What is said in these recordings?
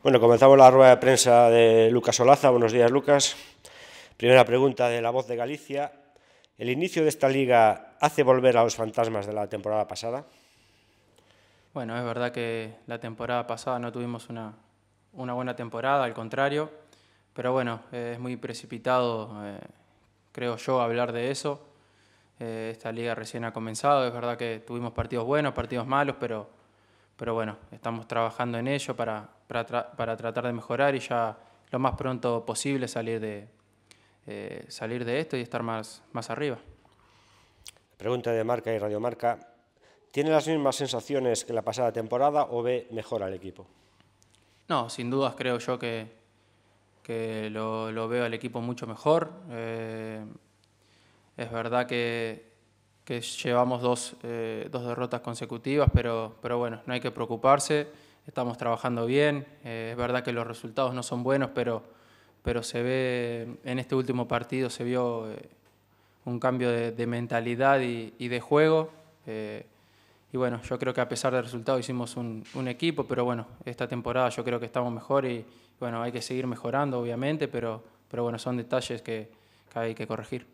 Bueno, comenzamos la rueda de prensa de Lucas Olaza. Buenos días, Lucas. Primera pregunta de La Voz de Galicia. ¿El inicio de esta liga hace volver a los fantasmas de la temporada pasada? Bueno, es verdad que la temporada pasada no tuvimos una, buena temporada, al contrario. Pero bueno, eh, es muy precipitado, eh, creo yo, hablar de eso. Eh, esta liga recién ha comenzado. Es verdad que tuvimos partidos buenos, partidos malos, pero, pero bueno, estamos trabajando en ello para para, tratar de mejorar y ya lo más pronto posible salir de, eh, salir de esto y estar más, más arriba. Pregunta de Marca y Radiomarca. ¿Tiene las mismas sensaciones que la pasada temporada o ve mejor al equipo? No, sin dudas creo yo que, lo, veo al equipo mucho mejor. Eh, es verdad que, llevamos eh, dos, derrotas consecutivas, pero bueno, no hay que preocuparse estamos trabajando bien. Eh, es verdad que los resultados no son buenos, pero, pero se ve, en este último partido se vio eh, un cambio de, mentalidad y, de juego. Eh, y bueno, yo creo que a pesar del resultado hicimos un, equipo, pero bueno, esta temporada yo creo que estamos mejor y bueno, hay que seguir mejorando, obviamente, pero, pero bueno, son detalles que, que hay que corregir.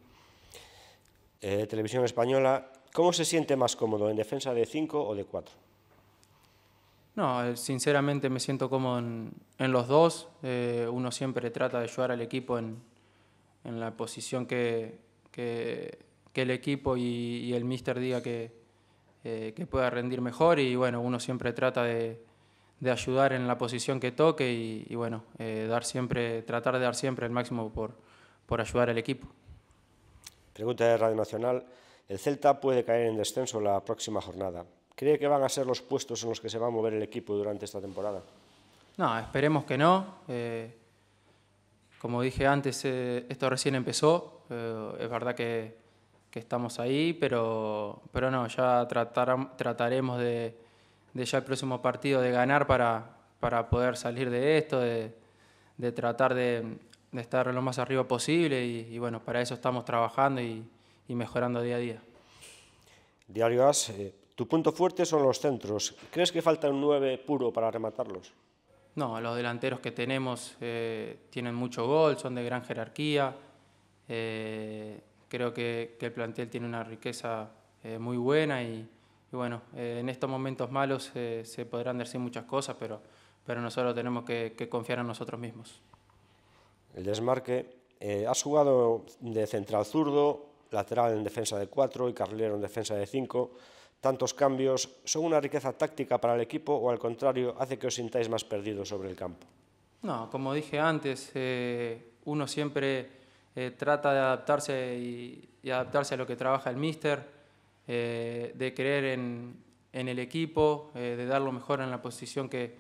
televisión Española, ¿cómo se siente más cómodo, en defensa de 5 o de 4? No, eh, sinceramente me siento como en, los dos. Eh, uno siempre trata de ayudar al equipo en, la posición que, el equipo y, el míster diga eh, que, pueda rendir mejor. Y bueno, uno siempre trata de, ayudar en la posición que toque y, bueno, dar siempre, tratar de dar siempre el máximo por, por ayudar al equipo. Pregunta de Radio Nacional. ¿El Celta puede caer en descenso la próxima jornada? cree que van a ser los puestos en los que se va a mover el equipo durante esta temporada? No, esperemos que no. Eh, como dije antes, eh, esto recién empezó. Eh, es verdad que, que, estamos ahí, pero, pero no, ya tratar, trataremos de, de, ya el próximo partido de ganar para, para poder salir de esto, de, de tratar de, estar lo más arriba posible y, bueno, para eso estamos trabajando y, y mejorando día a día. Diario As, tu punto fuerte son los centros. ¿Crees que falta un 9 puro para rematarlos? No, los delanteros que tenemos eh, tienen mucho gol, son de gran jerarquía. Eh, creo que, el plantel tiene una riqueza eh, muy buena y, bueno, en estos momentos malos se podrán decir muchas cosas, pero, pero nosotros tenemos que, que confiar en nosotros mismos. El desmarque, has jugado de central zurdo, lateral en defensa de 4 y carrilero en defensa de 5. Tantos cambios son una riqueza táctica para el equipo o al contrario hace que os sintáis más perdidos sobre el campo. No, como dije antes, eh, uno siempre eh, trata de adaptarse y, adaptarse a lo que trabaja el míster, eh, de creer en, el equipo, de dar lo mejor en la posición que,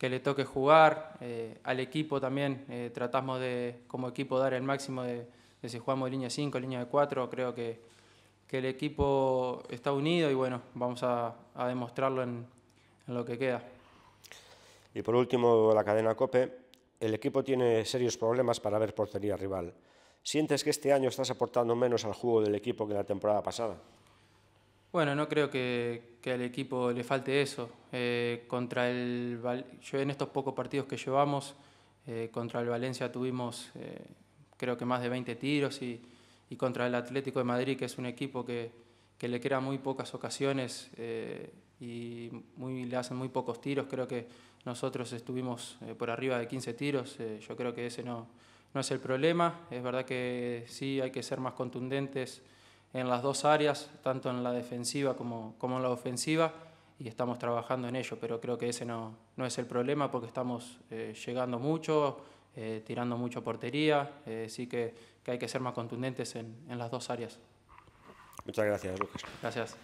le toque jugar. al equipo también tratamos de, como equipo, dar el máximo de, de si jugamos línea 5, línea 4, creo que que el equipo está unido y bueno, vamos a, demostrarlo en, lo que queda. Y por último, la cadena COPE. El equipo tiene serios problemas para ver portería rival. ¿Sientes que este año estás aportando menos al juego del equipo que la temporada pasada? Bueno, no creo que, al equipo le falte eso. Eh, contra el, yo en estos pocos partidos que llevamos, eh, contra el Valencia tuvimos eh, creo que más de 20 tiros y, y contra el Atlético de Madrid, que es un equipo que, que le crea muy pocas ocasiones eh, y le hacen muy pocos tiros. Creo que nosotros estuvimos eh, por arriba de 15 tiros. Eh, yo creo que ese no, no es el problema. Es verdad que sí hay que ser más contundentes en las dos áreas, tanto en la defensiva como, como en la ofensiva, y estamos trabajando en ello, pero creo que ese no, no es el problema porque estamos llegando mucho, eh, tirando mucho portería, eh, sí que, que, hay que ser más contundentes en, en las dos áreas. Muchas gracias, Lucas. Gracias.